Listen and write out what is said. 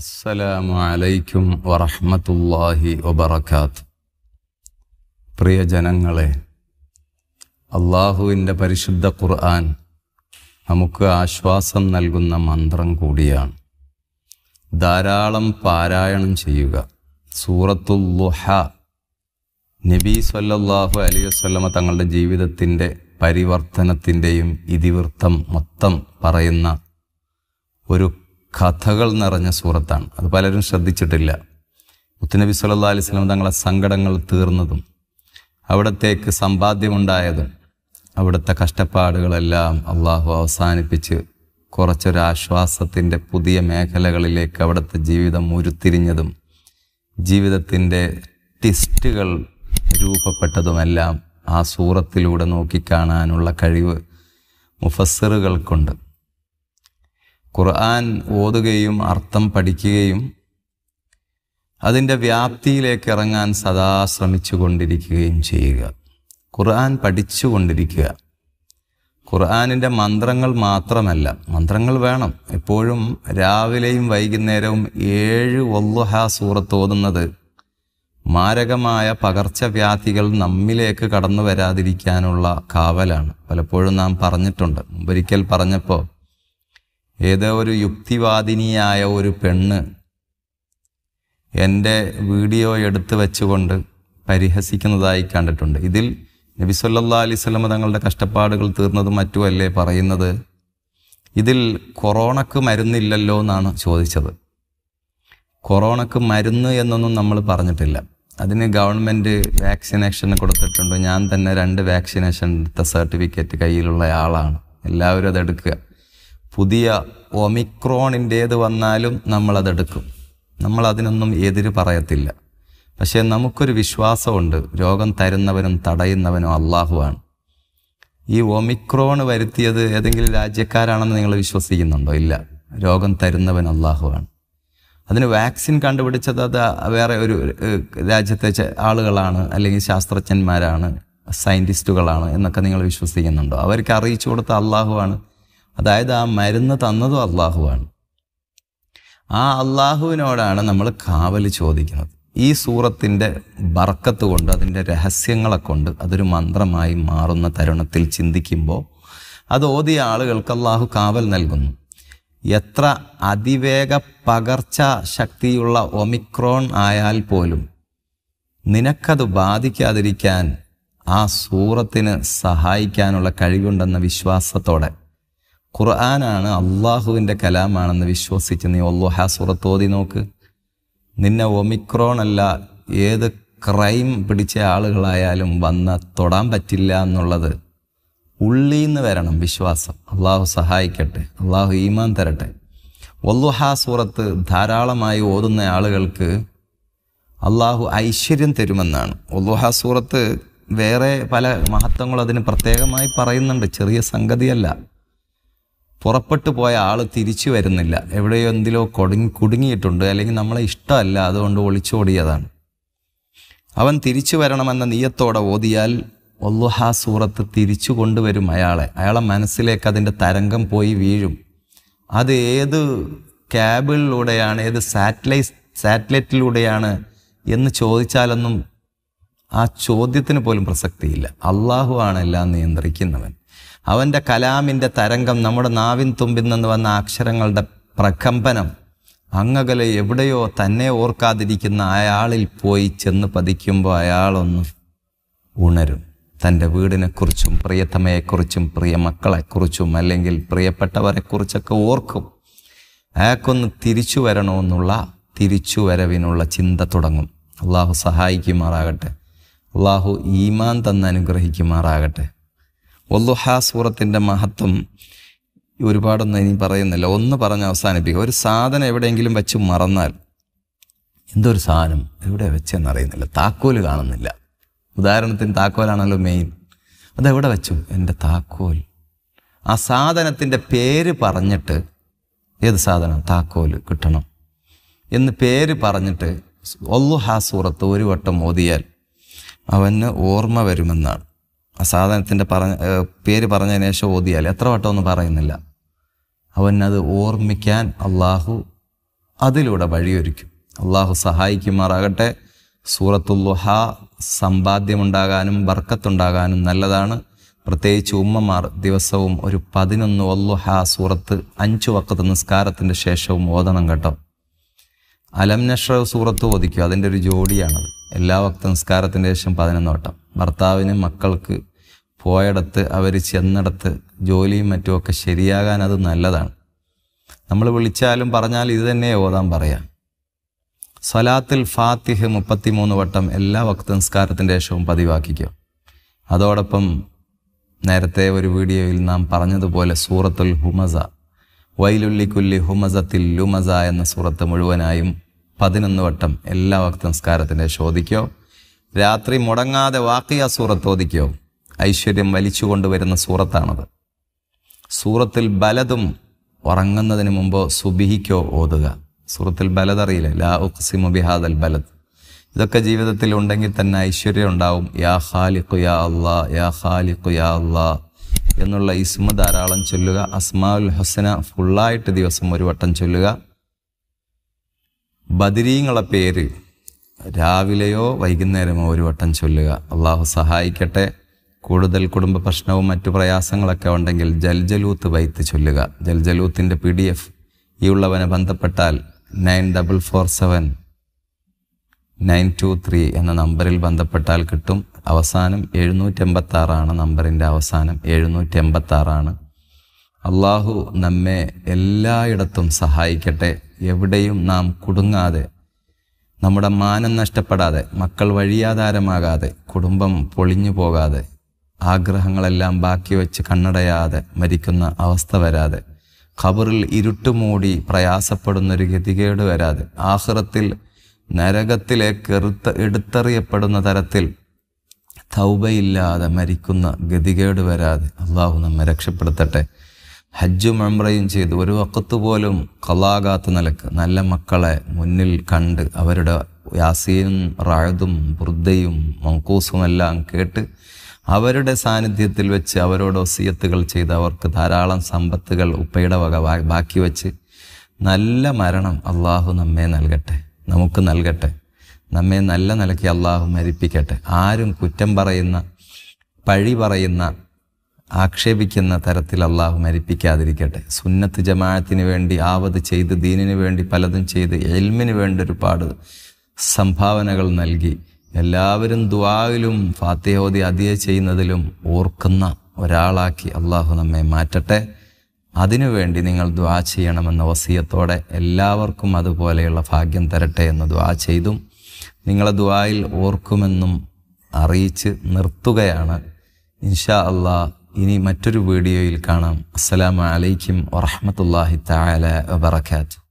അസ്സലാമു അലൈക്കും വറഹ്മത്തുള്ളാഹി വബറകാത്ത് പ്രിയ ജനങ്ങളെ അള്ളാഹുവിൻ്റെ പരിശുദ്ധ ഖുർആൻ നമുക്ക് ആശ്വാസം നൽകുന്ന മന്ത്രം കൂടിയാണ് ധാരാളം പാരായണം ചെയ്യുക ലുഹ നബി സല്ലല്ലാഹു അലൈഹി വസല്ലമ തങ്ങളുടെ ജീവിതത്തിൻ്റെ പരിവർത്തനത്തിൻ്റെയും ഇതിവൃത്തം മൊത്തം പറയുന്ന ഒരു കഥകൾ നിറഞ്ഞ സൂറത്താണ് അത് പലരും ശ്രദ്ധിച്ചിട്ടില്ല മുത്തുനബി സല്ലാ അലൈഹി സ്വലം തങ്ങളെ സങ്കടങ്ങൾ തീർന്നതും അവിടത്തേക്ക് സമ്പാദ്യമുണ്ടായതും അവിടുത്തെ കഷ്ടപ്പാടുകളെല്ലാം അള്ളാഹു അവസാനിപ്പിച്ച് കുറച്ചൊരാശ്വാസത്തിൻ്റെ പുതിയ മേഖലകളിലേക്ക് അവിടുത്തെ ജീവിതം ഉരുത്തിരിഞ്ഞതും ജീവിതത്തിൻ്റെ ടിസ്റ്റുകൾ രൂപപ്പെട്ടതുമെല്ലാം ആ സൂറത്തിലൂടെ നോക്കിക്കാണാനുള്ള കഴിവ് മുഫസ്സറുകൾക്കുണ്ട് ഖുർആൻ ഓതുകയും അർത്ഥം പഠിക്കുകയും അതിൻ്റെ വ്യാപ്തിയിലേക്ക് ഇറങ്ങാൻ സദാ ശ്രമിച്ചു കൊണ്ടിരിക്കുകയും ചെയ്യുക ഖുർആൻ പഠിച്ചു കൊണ്ടിരിക്കുക ഖുർആാനിൻ്റെ മന്ത്രങ്ങൾ മാത്രമല്ല മന്ത്രങ്ങൾ വേണം എപ്പോഴും രാവിലെയും വൈകുന്നേരവും ഏഴ് ഒല്ലുഹ സൂറത്ത് ഓതുന്നത് മാരകമായ പകർച്ചവ്യാധികൾ നമ്മിലേക്ക് കടന്നു വരാതിരിക്കാനുള്ള കാവലാണ് പലപ്പോഴും നാം പറഞ്ഞിട്ടുണ്ട് മുമ്പൊരിക്കൽ പറഞ്ഞപ്പോൾ ഏതോ ഒരു യുക്തിവാദിനിയായ ഒരു പെണ്ണ് എൻ്റെ വീഡിയോ എടുത്തു വെച്ചുകൊണ്ട് പരിഹസിക്കുന്നതായി കണ്ടിട്ടുണ്ട് ഇതിൽ നബി സല്ലാ അലൈവല്ലം തങ്ങളുടെ കഷ്ടപ്പാടുകൾ തീർന്നതും മറ്റുമല്ലേ പറയുന്നത് ഇതിൽ കൊറോണക്ക് മരുന്നില്ലല്ലോ എന്നാണ് ചോദിച്ചത് കൊറോണക്ക് മരുന്ന് എന്നൊന്നും നമ്മൾ പറഞ്ഞിട്ടില്ല അതിന് ഗവൺമെൻറ് വാക്സിനേഷൻ കൊടുത്തിട്ടുണ്ട് ഞാൻ തന്നെ രണ്ട് വാക്സിനേഷൻ എടുത്ത സർട്ടിഫിക്കറ്റ് കയ്യിലുള്ള ആളാണ് എല്ലാവരും അതെടുക്കുക പുതിയ ഒമിക്രോണിൻ്റേത് വന്നാലും നമ്മളതെടുക്കും നമ്മൾ അതിനൊന്നും എതിര് പറയത്തില്ല പക്ഷേ നമുക്കൊരു വിശ്വാസമുണ്ട് രോഗം തരുന്നവനും തടയുന്നവനും അള്ളാഹുവാണ് ഈ ഒമിക്രോണ് വരുത്തിയത് ഏതെങ്കിലും രാജ്യക്കാരാണെന്ന് നിങ്ങൾ വിശ്വസിക്കുന്നുണ്ടോ ഇല്ല രോഗം തരുന്നവൻ അള്ളാഹുവാണ് അതിന് വാക്സിൻ കണ്ടുപിടിച്ചത് അത് വേറെ ഒരു രാജ്യത്തെ ആളുകളാണ് അല്ലെങ്കിൽ ശാസ്ത്രജ്ഞന്മാരാണ് സയൻറ്റിസ്റ്റുകളാണ് എന്നൊക്കെ നിങ്ങൾ വിശ്വസിക്കുന്നുണ്ടോ അവർക്ക് അറിയിച്ചു കൊടുത്ത അള്ളാഹുവാണ് അതായത് ആ മരുന്ന് തന്നതും അള്ളാഹുവാണ് ആ അള്ളാഹുവിനോടാണ് നമ്മൾ കാവൽ ചോദിക്കുന്നത് ഈ സൂറത്തിൻ്റെ ബർക്കത്ത് കൊണ്ട് അതിൻ്റെ രഹസ്യങ്ങളെ കൊണ്ട് അതൊരു മന്ത്രമായി മാറുന്ന തരുണത്തിൽ ചിന്തിക്കുമ്പോൾ അത് ഓതിയ ആളുകൾക്ക് അള്ളാഹു കാവൽ നൽകുന്നു എത്ര അതിവേഗ പകർച്ച ശക്തിയുള്ള ഒമിക്രോൺ ആയാൽ പോലും നിനക്കത് ബാധിക്കാതിരിക്കാൻ ആ സൂറത്തിന് സഹായിക്കാനുള്ള കഴിവുണ്ടെന്ന വിശ്വാസത്തോടെ ഖുർആനാണ് അള്ളാഹുവിൻ്റെ കലാമാണെന്ന് വിശ്വസിച്ച് നീ ഒല്ലുഹ സുറത്തോതി നോക്ക് നിന്നെ ഒമിക്രോൺ അല്ല ഏത് ക്രൈം പിടിച്ച ആളുകളായാലും വന്ന് തൊടാൻ പറ്റില്ല എന്നുള്ളത് ഉള്ളിൽ നിന്ന് വരണം വിശ്വാസം അള്ളാഹു സഹായിക്കട്ടെ അള്ളാഹു ഈമാൻ തരട്ടെ വല്ലുഹാ സൂറത്ത് ധാരാളമായി ഓതുന്ന ആളുകൾക്ക് അള്ളാഹു ഐശ്വര്യം തരുമെന്നാണ് വല്ലുഹാ സൂറത്ത് വേറെ പല മഹത്വങ്ങളും അതിന് പ്രത്യേകമായി പറയുന്നുണ്ട് ചെറിയ സംഗതിയല്ല പുറപ്പെട്ടു പോയ ആൾ തിരിച്ചു വരുന്നില്ല എവിടെയോ എന്തിലോ കൊടുങ്ങി കുടുങ്ങിയിട്ടുണ്ട് അല്ലെങ്കിൽ നമ്മളെ ഇഷ്ടമല്ല അതുകൊണ്ട് ഒളിച്ചോടിയതാണ് അവൻ തിരിച്ചു വരണമെന്ന നീയത്തോടെ ഓതിയാൽ ഒല്ലുഹാ സൂറത്ത് തിരിച്ചു കൊണ്ടുവരും അയാളെ അയാളെ മനസ്സിലേക്ക് അതിൻ്റെ തരംഗം പോയി വീഴും അത് ഏത് ക്യാബിളിലൂടെയാണ് ഏത് സാറ്റലൈറ്റ് സാറ്റലൈറ്റിലൂടെയാണ് എന്ന് ചോദിച്ചാലൊന്നും ആ ചോദ്യത്തിന് പോലും പ്രസക്തിയില്ല അള്ളാഹു ആണ് എല്ലാം നിയന്ത്രിക്കുന്നവൻ അവൻ്റെ കലാമിൻ്റെ തരംഗം നമ്മുടെ നാവിൻ തുമ്പിൽ നിന്ന് വന്ന അക്ഷരങ്ങളുടെ പ്രകമ്പനം അങ്ങകലെ എവിടെയോ തന്നെ ഓർക്കാതിരിക്കുന്ന അയാളിൽ പോയി ചെന്ന് പതിക്കുമ്പോൾ അയാളൊന്ന് ഉണരും തൻ്റെ വീടിനെക്കുറിച്ചും പ്രിയതമയെക്കുറിച്ചും പ്രിയ മക്കളെക്കുറിച്ചും അല്ലെങ്കിൽ പ്രിയപ്പെട്ടവരെക്കുറിച്ചൊക്കെ ഓർക്കും അയാൾക്കൊന്ന് തിരിച്ചു വരണമെന്നുള്ള തിരിച്ചു വരവിനുള്ള ചിന്ത തുടങ്ങും അള്ളാഹു സഹായിക്കുമാറാകട്ടെ അള്ളാഹു ഈമാൻ തന്ന് അനുഗ്രഹിക്കുമാറാകട്ടെ വല്ലുഹാ സൂറത്തിൻ്റെ മഹത്വം ഒരുപാടൊന്നും ഇനി പറയുന്നില്ല ഒന്ന് പറഞ്ഞ് അവസാനിപ്പിക്കുക ഒരു സാധനം എവിടെയെങ്കിലും വെച്ച് മറന്നാൽ എന്തൊരു സാധനം എവിടെ വെച്ചെന്ന് അറിയുന്നില്ല താക്കോൽ കാണുന്നില്ല ഉദാഹരണത്തിന് താക്കോലാണല്ലോ മെയിൻ അതെവിടെ വെച്ചു എൻ്റെ താക്കോൽ ആ സാധനത്തിൻ്റെ പേര് പറഞ്ഞിട്ട് ഏത് സാധനം താക്കോൽ കിട്ടണം എന്ന് പേര് പറഞ്ഞിട്ട് ഒല്ലുഹാ സൂറത്ത് ഒരു വട്ടം ഓതിയാൽ അവന് ഓർമ്മ വരുമെന്നാണ് ആ സാധനത്തിൻ്റെ പറഞ്ഞ പേര് പറഞ്ഞതിന് ശേഷം ഓതിയാൽ എത്ര ഒന്നും പറയുന്നില്ല അവനത് ഓർമ്മിക്കാൻ അള്ളാഹു അതിലൂടെ വഴിയൊരുക്കും അള്ളാഹു സഹായിക്കുമാറാകട്ടെ സൂറത്തുല്ലുഹ സമ്പാദ്യമുണ്ടാകാനും വർക്കത്തുണ്ടാകാനും നല്ലതാണ് പ്രത്യേകിച്ച് ഉമ്മമാർ ദിവസവും ഒരു പതിനൊന്ന് ഒല്ലുഹ സൂറത്ത് അഞ്ചു വക്കത്ത് നിസ്കാരത്തിൻ്റെ ശേഷവും ഓതണം കേട്ടോ അലം സൂറത്ത് ഓദിക്കും അതിൻ്റെ ഒരു ജോഡിയാണത് എല്ലാ വക്ത നിസ്കാരത്തിൻ്റെ ശേഷം പതിനൊന്ന് വട്ടം ഭർത്താവിന് മക്കൾക്ക് പോയടത്ത് അവർ ചെന്നിടത്ത് ജോലിയും മറ്റുമൊക്കെ ശരിയാകാൻ അത് നല്ലതാണ് നമ്മൾ വിളിച്ചാലും പറഞ്ഞാൽ ഇത് തന്നെ ഓതാൻ പറയാം സ്വലാത്തിൽ ഫാത്തിഹ് മൂന്ന് വട്ടം എല്ലാ വക്ത നിസ്കാരത്തിൻ്റെ ശേഷവും പതിവാക്കിക്കുക അതോടൊപ്പം നേരത്തെ ഒരു വീഡിയോയിൽ നാം പറഞ്ഞതുപോലെ സൂറത്തുൽ ഹുമസ വൈലുല്ലിക്കുല്ലി ഹുമസത്തിൽ ലുമസ എന്ന സൂറത്ത് മുഴുവനായും പതിനൊന്ന് വട്ടം എല്ലാ വക്ത നിസ്കാരത്തിൻ്റെ ശോധിക്കോ രാത്രി മുടങ്ങാതെ ആ സൂറത്ത് ഓദിക്കോ ഐശ്വര്യം വലിച്ചു കൊണ്ടുവരുന്ന സൂറത്താണത് സൂറത്തിൽ ബലതും ഉറങ്ങുന്നതിന് മുമ്പ് സുബിഹിക്കോ ഓതുക സൂറത്തിൽ ബലതറിയില്ല ലാ ഉഖ്സിമു ബിഹാദൽ ബലത് ഇതൊക്കെ ജീവിതത്തിൽ ഉണ്ടെങ്കിൽ തന്നെ ഐശ്വര്യം ഉണ്ടാവും യാ ഖാലിഖു യാ അള്ളാ യാ ഖാലിഖു യാ അള്ളാ എന്നുള്ള ഇസ്മ ധാരാളം ചൊല്ലുക അസ്മാഉൽ ഹസന ഫുള്ളായിട്ട് ദിവസം ഒരു വട്ടം ചൊല്ലുക ബദിരീങ്ങളെ പേര് രാവിലെയോ വൈകുന്നേരമോ ഒരു വട്ടം ചൊല്ലുക അള്ളാഹു സഹായിക്കട്ടെ കൂടുതൽ കുടുംബ പ്രശ്നവും മറ്റു പ്രയാസങ്ങളൊക്കെ ഉണ്ടെങ്കിൽ ജൽജലൂത്ത് വൈത്ത് ചൊല്ലുക ജൽജലൂത്തിൻ്റെ പി ഡി എഫ് ഈ ഉള്ളവനെ ബന്ധപ്പെട്ടാൽ nine double four seven nine two three എന്ന നമ്പറിൽ ബന്ധപ്പെട്ടാൽ കിട്ടും അവസാനം എഴുന്നൂറ്റെൺപത്താറാണ് നമ്പറിൻ്റെ അവസാനം എഴുന്നൂറ്റെൺപത്താറാണ് അള്ളാഹു നമ്മെ എല്ലായിടത്തും സഹായിക്കട്ടെ എവിടെയും നാം കുടുങ്ങാതെ നമ്മുടെ മാനം നഷ്ടപ്പെടാതെ മക്കൾ വഴിയാധാരമാകാതെ കുടുംബം പൊളിഞ്ഞു പോകാതെ ആഗ്രഹങ്ങളെല്ലാം ബാക്കി വെച്ച് കണ്ണടയാതെ മരിക്കുന്ന അവസ്ഥ വരാതെ ഖബറിൽ ഇരുട്ടുമൂടി പ്രയാസപ്പെടുന്നൊരു ഗതികേട് വരാതെ ആഹ്റത്തിൽ നരകത്തിലേക്ക് എറുത്ത എടുത്തെറിയപ്പെടുന്ന തരത്തിൽ തൗബയില്ലാതെ മരിക്കുന്ന ഗതികേട് വരാതെ അള്ളാഹു നമ്മെ രക്ഷപ്പെടുത്തട്ടെ ഹജ്ജും അമ്രയും ചെയ്ത് ഒരു വക്കത്ത് പോലും കലാകാത്ത നിലക്ക് നല്ല മക്കളെ മുന്നിൽ കണ്ട് അവരുടെ യാസീനും റായതും ബുർദയും മങ്കൂസും എല്ലാം കേട്ട് അവരുടെ സാന്നിധ്യത്തിൽ വെച്ച് അവരോട് ഒസിയത്തുകൾ ചെയ്ത് അവർക്ക് ധാരാളം സമ്പത്തുകൾ ഉപ്പയുടെ വക ബാക്കി വെച്ച് നല്ല മരണം അള്ളാഹു നമ്മെ നൽകട്ടെ നമുക്ക് നൽകട്ടെ നമ്മെ നല്ല നിലയ്ക്ക് അള്ളാഹു മരിപ്പിക്കട്ടെ ആരും കുറ്റം പറയുന്ന പഴി പറയുന്ന ആക്ഷേപിക്കുന്ന തരത്തിൽ അള്ളാഹു മരിപ്പിക്കാതിരിക്കട്ടെ സുന്നത്ത് ജമാഅത്തിന് വേണ്ടി ആവത് ചെയ്ത് ദീനിന് വേണ്ടി പലതും ചെയ്ത് എൽമിന് വേണ്ടി ഒരുപാട് സംഭാവനകൾ നൽകി എല്ലാവരും ദുവാവിലും ഫാത്തിഹോദി അതിയ ചെയ്യുന്നതിലും ഓർക്കുന്ന ഒരാളാക്കി അള്ളാഹു നമ്മെ മാറ്റട്ടെ അതിനുവേണ്ടി നിങ്ങൾ ദ്വാ ചെയ്യണമെന്ന വസീയത്തോടെ എല്ലാവർക്കും അതുപോലെയുള്ള ഭാഗ്യം തരട്ടെ എന്ന് ദ്വാ ചെയ്തും നിങ്ങളെ ദ്വായിൽ ഓർക്കുമെന്നും അറിയിച്ച് നിർത്തുകയാണ് ഇൻഷാ അള്ളാഹ് ഇനി മറ്റൊരു വീഡിയോയിൽ കാണാം അസ്സലാമലൈക്കും വറഹമത്തല്ലാഹി താല വബർക്കാറ്റ്